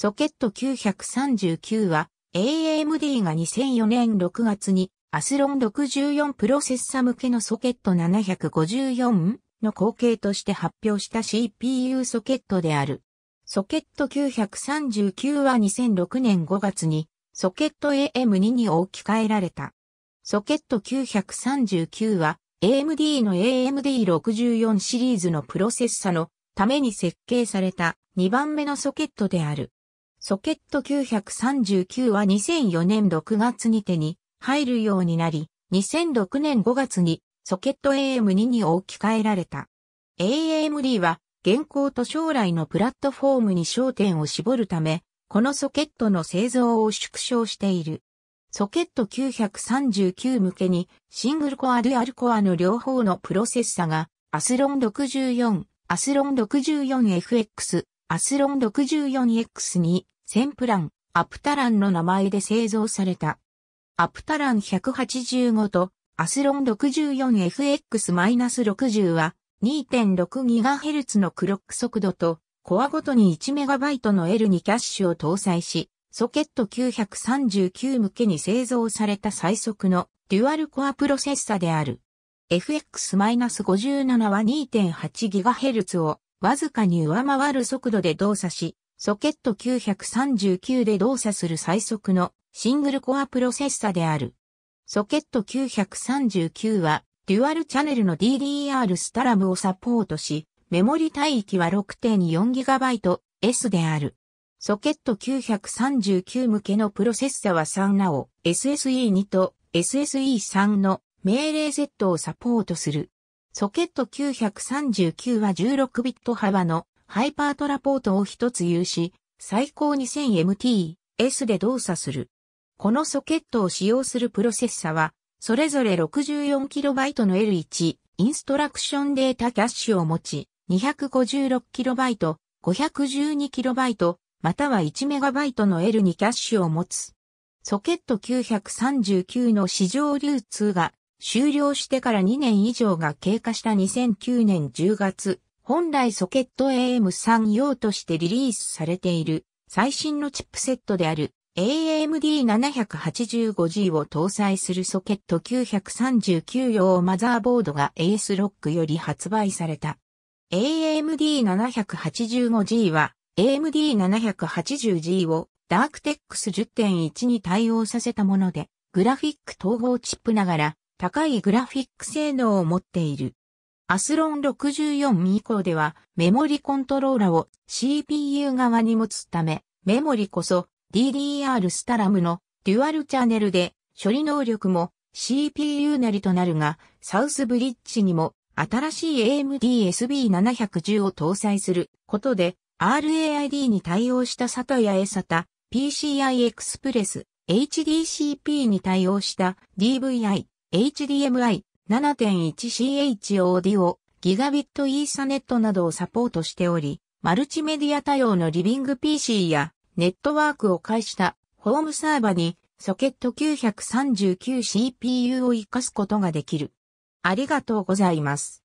ソケット939は AMD が2004年6月にアスロン64プロセッサ向けのソケット754の後継として発表した CPU ソケットである。ソケット939は2006年5月にソケット AM2 に置き換えられた。ソケット939は AMD の AMD64 シリーズのプロセッサのために設計された2番目のソケットである。ソケット939は2004年6月に手に入るようになり、2006年5月にソケット AM2 に置き換えられた。AMD は現行と将来のプラットフォームに焦点を絞るため、このソケットの製造を縮小している。ソケット939向けにシングルコアデュアルコアの両方のプロセッサがアスロン64、アスロン 64FX、アスロン 64X に、センプラン、アプタランの名前で製造された。アプタラン185と、アスロン 64FX-60 は、2.6GHz のクロック速度と、コアごとに 1MB の L2 キャッシュを搭載し、ソケット939向けに製造された最速のデュアルコアプロセッサである。FX-57 は 2.8GHz をわずかに上回る速度で動作し、ソケット939で動作する最速のシングルコアプロセッサである。ソケット939は、デュアルチャネルの DDR スタラムをサポートし、メモリ帯域は 6.4GB S である。ソケット939向けのプロセッサは3なお SSE2 と SSE3 の命令 Z をサポートする。ソケット939は16ビット幅のハイパートラポートを一つ有し、最高 2000MTS で動作する。このソケットを使用するプロセッサは、それぞれ 64KB の L1 インストラクションデータキャッシュを持ち、256KB、512KB、または 1MB の L2 キャッシュを持つ。ソケット939の市場流通が終了してから2年以上が経過した2009年10月、本来ソケット AM3 用としてリリースされている最新のチップセットである AMD785G を搭載するソケット939用マザーボードが ASRock より発売された。AMD785G は AMD780G をダークテックス10.1に対応させたもので、グラフィック統合チップながら高いグラフィック性能を持っている。アスロン64ミ以降ではメモリコントローラを CPU 側に持つため、メモリこそ DDR スタラムのデュアルチャンネルで処理能力も CPU なりとなるが、サウスブリッジにも新しい AMD SB710 を搭載することで RAID に対応した SATA や eSATA、PCI Express、HDCP に対応した DVI、HDMI 7.1CH オーディオ、ギガビットイーサネットなどをサポートしており、マルチメディア対応のリビング PC やネットワークを介したホームサーバにソケット 939CPU を活かすことができる。ありがとうございます。